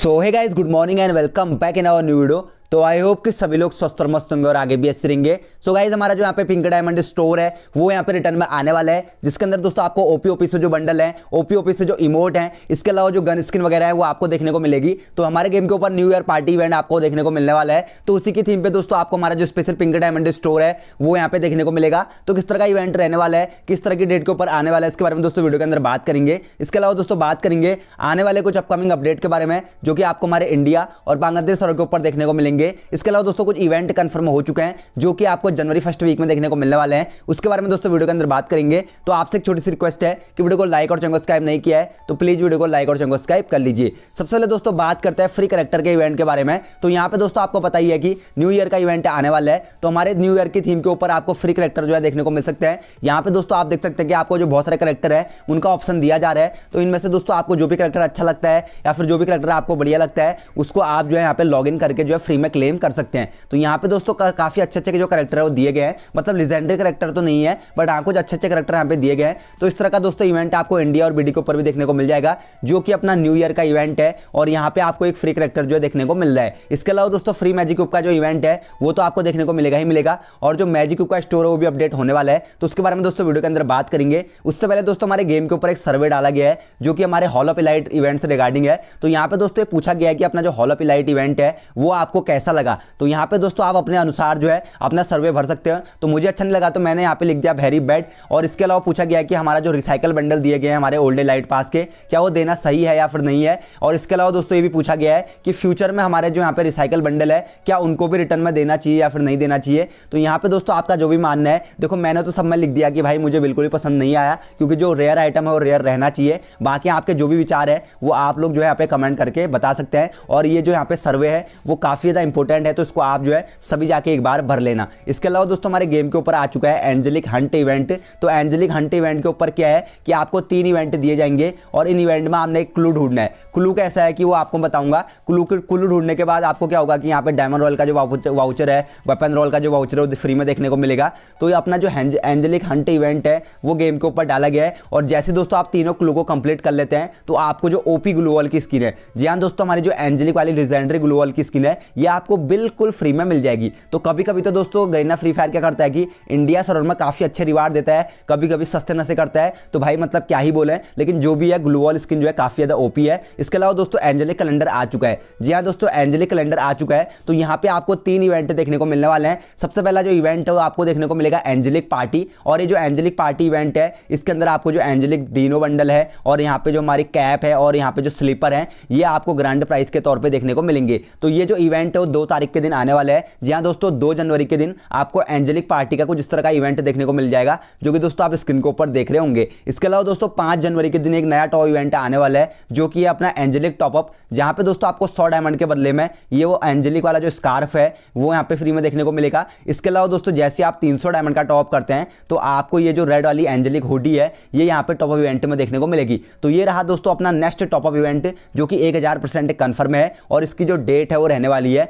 So hey guys, good morning and welcome back in our new video. तो I hope कि सभी लोग स्वस्थ और मस्त होंगे और आगे भी ऐसे रहेंगे सो गाइज हमारा जो यहाँ पे पिंक डायमंड स्टोर है वो यहाँ पे रिटर्न में आने वाला है जिसके अंदर दोस्तों आपको ओपी ओपी से जो बंडल है ओपी ओपी से जो इमोट है इसके अलावा जो गन स्किन वगैरह है वो आपको देखने को मिलेगी तो हमारे गेम के ऊपर न्यू ईयर पार्टी इवेंट आपको देखने को मिलने वाला है तो उसी की थीम पे दोस्तों आपको हमारा जो स्पेशल पिंक डायमंड स्टोर है वो यहाँ पे देखने को मिलेगा तो किस तरह का इवेंट रहने वाला है किस तरह की डेट के ऊपर आने वाला है इसके बारे में दोस्तों वीडियो के अंदर बात करेंगे इसके अलावा दोस्तों बात करेंगे आने वाले कुछ अपकमिंग अपडेट के बारे में जो कि आपको हमारे इंडिया और बांग्लादेश सड़क के ऊपर देखने को मिलेंगे होंगे इसके अलावा दोस्तों कुछ इवेंट कन्फर्म हो चुके हैं जो कि आपको जनवरी फर्स्ट वीक में देखने को मिलने वाले हैं उसके बारे में दोस्तों वीडियो के अंदर बात करेंगे तो आपसे एक छोटी सी रिक्वेस्ट है कि वीडियो को लाइक और चैनल सब्सक्राइब नहीं किया है तो प्लीज़ वीडियो को लाइक और चैनल सब्सक्राइब कर लीजिए सबसे पहले दोस्तों बात करते हैं फ्री करेक्टर के इवेंट के बारे में तो यहाँ पे दोस्तों आपको पता ही है कि न्यू ईयर का इवेंट आने वाला है तो हमारे न्यू ईयर की थीम के ऊपर आपको फ्री करेक्टर जो है देखने को मिल सकते हैं यहाँ पे दोस्तों आप देख सकते हैं कि आपको जो बहुत सारे करेक्टर है उनका ऑप्शन दिया जा रहा है तो इनमें से दोस्तों आपको जो भी करेक्टर अच्छा लगता है या फिर जो भी करेक्टर आपको बढ़िया लगता है उसको आप जो है यहाँ पे लॉग करके जो है फ्री में में क्लेम कर सकते हैं तो यहाँ पे दोस्तों का, काफ़ी अच्छे अच्छे जो करेक्टर है वो दिए गए हैं मतलब लिजेंडरी करेक्टर तो नहीं है बट हाँ कुछ अच्छे अच्छे करेक्टर यहाँ पे दिए गए हैं तो इस तरह का दोस्तों इवेंट आपको इंडिया और बीडी के ऊपर भी देखने को मिल जाएगा जो कि अपना न्यू ईयर का इवेंट है और यहाँ पे आपको एक फ्री करेक्टर जो है देखने को मिल रहा है इसके अलावा दोस्तों फ्री मैजिक क्यूब का जो इवेंट है वो तो आपको देखने को मिलेगा ही मिलेगा और जो मैजिक क्यूब का स्टोर है वो भी अपडेट होने वाला है तो उसके बारे में दोस्तों वीडियो के अंदर बात करेंगे उससे पहले दोस्तों हमारे गेम के ऊपर एक सर्वे डाला गया है जो कि हमारे हॉल ऑफ इलाइट इवेंट से रिगार्डिंग है तो यहाँ पे दोस्तों पूछा गया है कि अपना जो हॉल ऑफ इलाइट इवेंट है वो आपको कैसे कैसा लगा तो यहाँ पे दोस्तों आप अपने अनुसार जो है अपना सर्वे भर सकते हैं तो मुझे अच्छा नहीं लगा तो मैंने यहाँ पे लिख दिया वेरी बैड और इसके अलावा पूछा गया कि हमारा जो रिसाइकल बंडल दिए गए हैं हमारे ओल्ड लाइट पास के क्या वो देना सही है या फिर नहीं है और इसके अलावा दोस्तों ये भी पूछा गया है कि फ्यूचर में हमारे जो यहाँ पे रिसाइकल बंडल है क्या उनको भी रिटर्न में देना चाहिए या फिर नहीं देना चाहिए तो यहाँ पे दोस्तों आपका जो भी मानना है देखो मैंने तो सब में लिख दिया कि भाई मुझे बिल्कुल ही पसंद नहीं आया क्योंकि जो रेयर आइटम है वो रेयर रहना चाहिए बाकी आपके जो भी विचार है वो आप लोग जो है यहाँ पे कमेंट करके बता सकते हैं और ये जो यहाँ पे सर्वे है वो काफ़ी ज़्यादा इंपॉर्टेंट है तो इसको आप जो है सभी जाके एक बार भर लेना इसके अलावा दोस्तों हमारे गेम के ऊपर आ चुका है एंजेलिक हंट इवेंट तो एंजेलिक हंट इवेंट के ऊपर क्या है कि आपको तीन इवेंट दिए जाएंगे और इन इवेंट में आपने एक क्लू ढूंढना है क्लू कैसा है कि वो आपको बताऊंगा क्लू क्लू ढूंढने के बाद आपको क्या होगा कि यहाँ पे डायमंड रॉयल का जो वाउचर है वेपन रॉयल का जो वाउचर है वो फ्री में देखने को मिलेगा तो ये अपना जो एंजेलिक हंट इवेंट है वो गेम के ऊपर डाला गया है और जैसे दोस्तों आप तीनों क्लू को कंप्लीट कर लेते हैं तो आपको जो ओपी ग्लूवल की स्किन है जी हाँ दोस्तों हमारी जो एंजेलिक वाली लेजेंडरी ग्लूवल की स्किन है ये आपको बिल्कुल फ्री में मिल जाएगी तो कभी कभी तो दोस्तों गरीना फ्री फायर क्या करता है कि इंडिया सर्वर में काफ़ी अच्छे रिवार्ड देता है कभी कभी सस्ते नशे करता है तो भाई मतलब क्या ही बोले लेकिन जो भी है ग्लूवॉल स्किन जो है काफ़ी ज़्यादा ओपी है इसके अलावा दोस्तों एंजेलिक कैलेंडर आ चुका है जी हाँ दोस्तों एंजेलिक कैलेंडर आ चुका है तो यहाँ पे आपको तीन इवेंट देखने को मिलने वाले हैं सबसे पहला जो इवेंट है वो आपको देखने को मिलेगा एंजेलिक पार्टी और ये जो एंजेलिक पार्टी इवेंट है इसके अंदर आपको जो एंजेलिक डीनो बंडल है और यहाँ पे जो हमारी कैप है और यहाँ पे जो स्लीपर है ये आपको ग्रैंड प्राइज के तौर पर देखने को मिलेंगे तो ये जो इवेंट हो दो तारीख के दिन आने वाला है जी हाँ दोस्तों दो जनवरी के दिन आपको एंजेलिक पार्टी का कुछ इस तरह का इवेंट देखने को मिल जाएगा जो कि दोस्तों आप स्क्रीन के ऊपर देख रहे होंगे इसके अलावा दोस्तों पांच जनवरी के दिन एक नया टॉप इवेंट आने वाला है जो कि अपना एंजेलिक टॉपअप जहां पर दोस्तों आपको सौ डायमंड के बदले में ये वो एंजेलिक वाला जो स्कार्फ है वो यहाँ पे फ्री में देखने को मिलेगा इसके अलावा दोस्तों जैसे आप तीन डायमंड का टॉप करते हैं तो आपको ये जो रेड वाली एंजेलिक हुडी है ये यहाँ पे टॉपअप इवेंट में देखने को मिलेगी तो ये रहा दोस्तों अपना नेक्स्ट टॉपअप इवेंट जो कि एक हज़ार परसेंट कन्फर्म है और इसकी जो डेट है वो रहने वाली है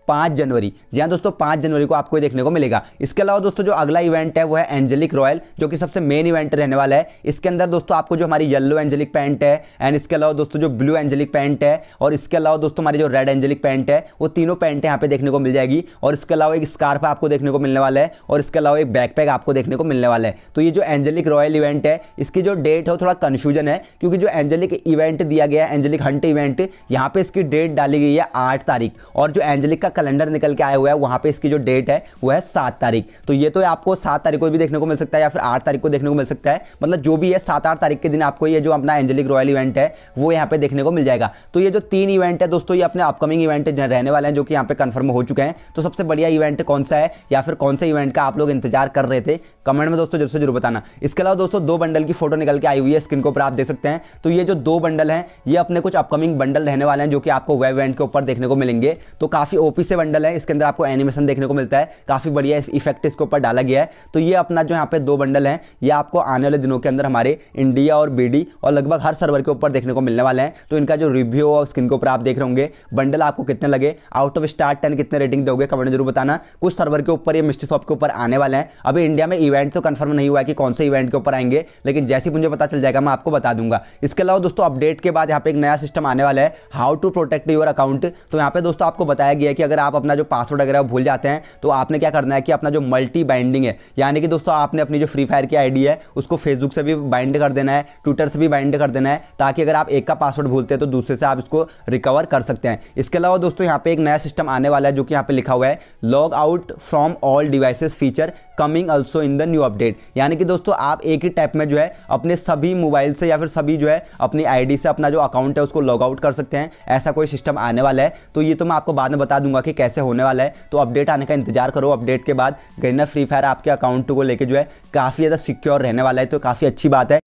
पाँच जनवरी जी हाँ दोस्तों पाँच जनवरी को आपको देखने को मिलेगा इसके अलावा दोस्तों जो अगला इवेंट है वो है एंजेलिक रॉयल जो कि सबसे मेन इवेंट रहने वाला है इसके अंदर दोस्तों आपको जो हमारी येलो एंजेलिक पैंट है एंड इसके अलावा दोस्तों जो ब्लू एंजेलिक पैंट है और इसके अलावा दोस्तों हमारी जो रेड एंजेलिक पैंट है वो तीनों पैंट यहाँ पे देखने को मिल जाएगी और इसके अलावा एक स्कार्फ आपको देखने को मिलने वाला है और इसके अलावा एक बैकपैक आपको देखने को मिलने वाला है तो ये जो एंजेलिक रॉयल इवेंट है इसकी जो डेट है वो थोड़ा कन्फ्यूजन है क्योंकि जो एंजेलिक इवेंट दिया गया है एंजेलिक हंट इवेंट यहाँ पे इसकी डेट डाली गई है आठ तारीख और जो एंजेलिक का कैलेंडर निकल के आया हुआ है वहां पे इसकी जो डेट है वो है सात तारीख तो ये तो आपको सात तारीख को भी देखने को मिल सकता है या फिर आठ तारीख को देखने को मिल सकता है मतलब जो भी है सात आठ तारीख के दिन आपको ये जो अपना एंजेलिक रॉयल इवेंट है वो यहाँ पे देखने को मिल जाएगा तो ये जो तीन इवेंट है दोस्तों ये अपने अपकमिंग इवेंट रहने वाले हैं जो कि यहाँ पे कन्फर्म हो चुके हैं तो सबसे बढ़िया इवेंट कौन सा है या फिर कौन से इवेंट का आप लोग इंतजार कर रहे थे कमेंट में दोस्तों जरूर से जरूर बताना इसके अलावा दोस्तों दो बंडल की फोटो निकल के आई हुई है स्क्रीन को ऊपर आप देख सकते हैं तो ये जो दो बंडल हैं ये अपने कुछ अपकमिंग बंडल रहने वाले हैं जो कि आपको वेब इवेंट के ऊपर देखने को मिलेंगे तो काफी ओपी ओपी से बंडल है इसके अंदर आपको एनिमेशन देखने को मिलता है काफ़ी बढ़िया इफेक्ट इसके ऊपर डाला गया है तो ये अपना जो यहाँ पे दो बंडल हैं ये आपको आने वाले दिनों के अंदर हमारे इंडिया और बीडी और लगभग हर सर्वर के ऊपर देखने को मिलने वाले हैं तो इनका जो रिव्यू और स्क्रीन के ऊपर आप देख रहे होंगे बंडल आपको कितने लगे आउट ऑफ स्टार टेन कितने रेटिंग दोगे कमेंट जरूर बताना कुछ सर्वर के ऊपर ये मिस्ट्री शॉप के ऊपर आने वाले हैं अभी इंडिया में इवेंट तो कन्फर्म नहीं हुआ है कि कौन से इवेंट के ऊपर आएंगे लेकिन जैसे मुझे पता चल जाएगा मैं आपको बता दूंगा इसके अलावा दोस्तों अपडेट के बाद यहाँ पे एक नया सिस्टम आने वाला है how to protect your account तो यहाँ पे दोस्तों आपको बताया गया कि अगर आप अपना जो पासवर्ड वगैरह भूल जाते हैं तो आपने क्या करना है कि अपना जो मल्टी बाइंडिंग है यानी कि दोस्तों आपने अपनी जो फ्री फायर की आईडी है उसको फेसबुक से भी बाइंड कर देना है ट्विटर से भी बाइंड कर देना है ताकि अगर आप एक का पासवर्ड भूलते हैं तो दूसरे से आप इसको रिकवर कर सकते हैं इसके अलावा दोस्तों यहाँ पे एक नया सिस्टम आने वाला है जो कि यहाँ पे लिखा हुआ है log out from all devices feature coming also in the new update यानी कि दोस्तों आप एक ही टैप में जो है अपने सभी मोबाइल से या फिर सभी जो है अपनी आईडी से अपना जो अकाउंट है उसको लॉग आउट कर सकते हैं ऐसा कोई सिस्टम आने वाला है तो ये तो मैं आपको बाद में बता दूंगा होगा कि कैसे होने वाला है तो अपडेट आने का इंतजार करो अपडेट के बाद गन्ना फ्री फायर आपके अकाउंट को लेकर जो है काफ़ी ज़्यादा सिक्योर रहने वाला है तो काफ़ी अच्छी बात है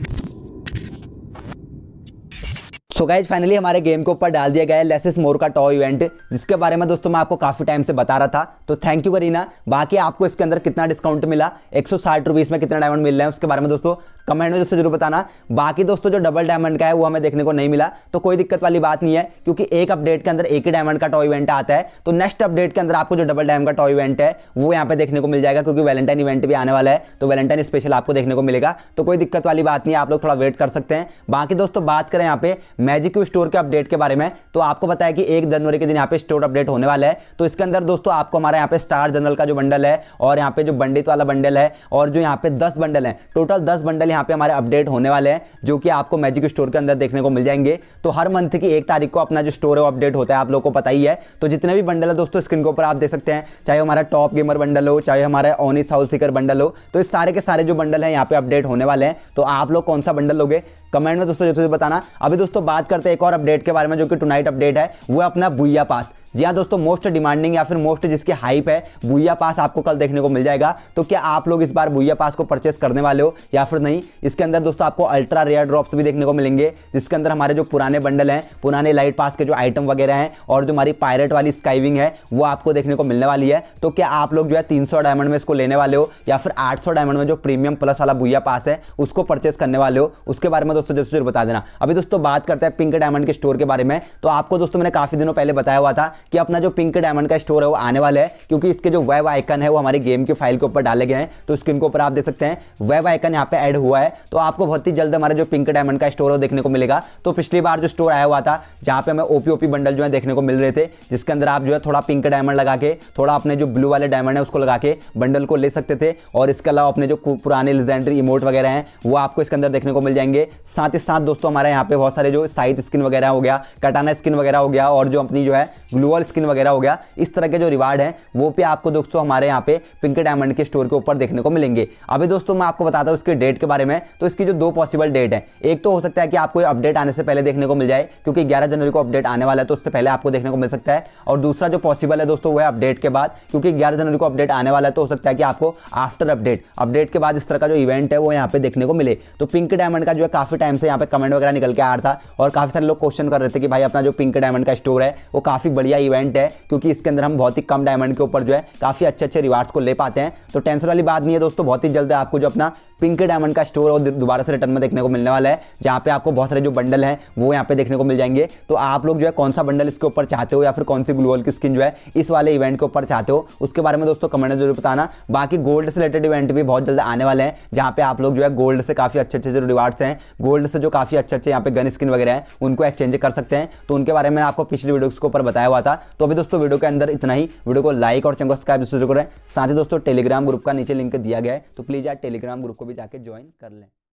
सो गाइज फाइनली हमारे गेम के ऊपर डाल दिया गया है लेसेस मोर का टॉय इवेंट जिसके बारे में दोस्तों मैं आपको काफ़ी टाइम से बता रहा था तो थैंक यू करीना बाकी आपको इसके अंदर कितना डिस्काउंट मिला एक सौ में कितना डायमंड मिल रहा है उसके बारे में दोस्तों कमेंट में दोस्तों जरूर बताना बाकी दोस्तों जो डबल डायमंड का है वो हमें देखने को नहीं मिला तो कोई दिक्कत वाली बात नहीं है क्योंकि एक अपडेट के अंदर एक ही डायमंड का टॉय इवेंट आता है तो नेक्स्ट अपडेट के अंदर आपको जो डबल डायमंड का टॉय इवेंट है वो यहाँ पे देखने को मिल जाएगा क्योंकि वैलेंटाइन इवेंट भी आने वाला है तो वैलेंटाइन स्पेशल आपको देखने को मिलेगा तो कोई दिक्कत वाली बात नहीं है आप लोग थोड़ा वेट कर सकते हैं बाकी दोस्तों बात करें यहाँ पे मैजिक स्टोर के अपडेट के बारे में तो आपको बताया कि एक जनवरी के दिन यहाँ पे स्टोर अपडेट होने वाला है तो इसके अंदर दोस्तों आपको हमारे यहाँ पे स्टार जनरल का जो बंडल है और यहाँ पे जो बंडित वाला बंडल है और जो यहाँ पे दस बंडल है टोटल दस बंडल यहाँ पे हमारे अपडेट होने वाले हैं जो कि आपको मैजिक स्टोर के अंदर देखने को मिल जाएंगे तो हर मंथ की एक तारीख को अपना जो स्टोर है वो अपडेट होता है आप लोगों को पता ही है तो जितने भी बंडल है दोस्तों स्क्रीन के ऊपर आप देख सकते हैं चाहे हमारा टॉप गेमर बंडल हो चाहे हमारा ऑनिस हाउस सीकर बंडल हो तो इस सारे के सारे जो बंडल है यहाँ पे अपडेट होने वाले हैं तो आप लोग कौन सा बंडल लोगे कमेंट में दोस्तों जैसे बताना अभी दोस्तों बात करते हैं एक और अपडेट के बारे में जो कि टुनाइट अपडेट है वो अपना बुइया पास जी हाँ दोस्तों मोस्ट डिमांडिंग या फिर मोस्ट जिसकी हाइप है भूया पास आपको कल देखने को मिल जाएगा तो क्या आप लोग इस बार भूया पास को परचेस करने वाले हो या फिर नहीं इसके अंदर दोस्तों आपको अल्ट्रा रेयर ड्रॉप्स भी देखने को मिलेंगे जिसके अंदर हमारे जो पुराने बंडल हैं पुराने लाइट पास के जो आइटम वगैरह हैं और जो हमारी पायरेट वाली स्काइविंग है वो आपको देखने को मिलने वाली है तो क्या आप लोग जो है तीन डायमंड में इसको लेने वाले हो या फिर आठ डायमंड में जो प्रीमियम प्लस वाला भूया पास है उसको परचेस करने वाले हो उसके बारे में दोस्तों जरूर जरूर बता देना अभी दोस्तों बात करते हैं पिंक डायमंड के स्टोर के बारे में तो आपको दोस्तों मैंने काफी दिनों पहले बताया हुआ था कि अपना जो पिंक डायमंड का स्टोर है वो आने वाला है क्योंकि इसके जो वेब आइकन है वो हमारे गेम के फाइल के ऊपर डाले गए हैं तो स्क्रीन के ऊपर आप देख सकते हैं वेब आइकन यहाँ पे एड हुआ है तो आपको बहुत ही जल्द हमारे जो पिंक डायमंड का स्टोर है देखने को मिलेगा तो पिछली बार जो स्टोर आया हुआ था जहाँ पे हमें ओपी ओपी बंडल जो है देखने को मिल रहे थे जिसके अंदर आप जो है थोड़ा पिंक डायमंड लगा के थोड़ा अपने जो ब्लू वाले डायमंड है उसको लगा के बंडल को ले सकते थे और इसके अलावा अपने जो पुराने लेजेंडरी इमोट वगैरह हैं वो आपको इसके अंदर देखने को मिल जाएंगे साथ ही साथ दोस्तों हमारे यहाँ पे बहुत सारे जो साइड स्किन वगैरह हो गया कटाना स्किन वगैरह हो गया और जो अपनी जो है ग्लूअल स्किन वगैरह हो गया इस तरह के जो रिवार्ड हैं वो भी आपको दोस्तों हमारे यहाँ पे पिंक डायमंड के स्टोर के ऊपर देखने को मिलेंगे अभी दोस्तों मैं आपको बताता हूँ उसके डेट के बारे में तो इसकी जो दो पॉसिबल डेट है एक तो हो सकता है कि आपको अपडेट आने से पहले देखने को मिल जाए क्योंकि ग्यारह जनवरी को अपडेट आने वाला है तो उससे पहले आपको देखने को मिल सकता है और दूसरा जो पॉसिबल है दोस्तों वो है अपडेट के बाद क्योंकि ग्यारह जनवरी को अपडेट आने वाला है तो हो सकता है कि आपको आफ्टर अपडेट अपडेट के बाद इस तरह का जो इवेंट है वो यहाँ पे देखने को मिले तो पिंक डायमंड का जो है काफी काफ़ी टाइम से यहाँ पर कमेंट वगैरह निकल के आ रहा था और काफ़ी सारे लोग क्वेश्चन कर रहे थे कि भाई अपना जो पिंक डायमंड का स्टोर है वो काफ़ी बढ़िया इवेंट है क्योंकि इसके अंदर हम बहुत ही कम डायमंड के ऊपर जो है काफ़ी अच्छे अच्छे रिवार्ड्स को ले पाते हैं तो टेंशन वाली बात नहीं है दोस्तों बहुत ही जल्द आपको जो अपना पिंक डायमंड का स्टोर और दोबारा से रिटर्न में देखने को मिलने वाला है जहाँ पे आपको बहुत सारे जो बंडल हैं वो यहाँ पे देखने को मिल जाएंगे तो आप लोग जो है कौन सा बंडल इसके ऊपर चाहते हो या फिर कौन सी ग्लोबल की स्किन जो है इस वाले इवेंट के ऊपर चाहते हो उसके बारे में दोस्तों कमेंट में जरूर बताना बाकी गोल्ड से रिलेटेड इवेंट भी बहुत जल्द आने वाले हैं जहाँ पे आप लोग जो है गोल्ड से काफ़ी अच्छे अच्छे जो रिवार्ड्स हैं गोल्ड से जो काफ़ी अच्छे अच्छे यहाँ पे गन स्किन वगैरह हैं उनको एक्सचेंज कर सकते हैं तो उनके बारे में आपको पिछली वीडियो के ऊपर बताया हुआ था तो अभी दोस्तों वीडियो के अंदर इतना ही वीडियो को लाइक और चैनल सब्सक्राइब जरूर करें साथ ही दोस्तों टेलीग्राम ग्रुप का नीचे लिंक दिया गया है तो प्लीज़ यार टेलीग्राम ग्रुप को भी जाकर ज्वाइन कर लें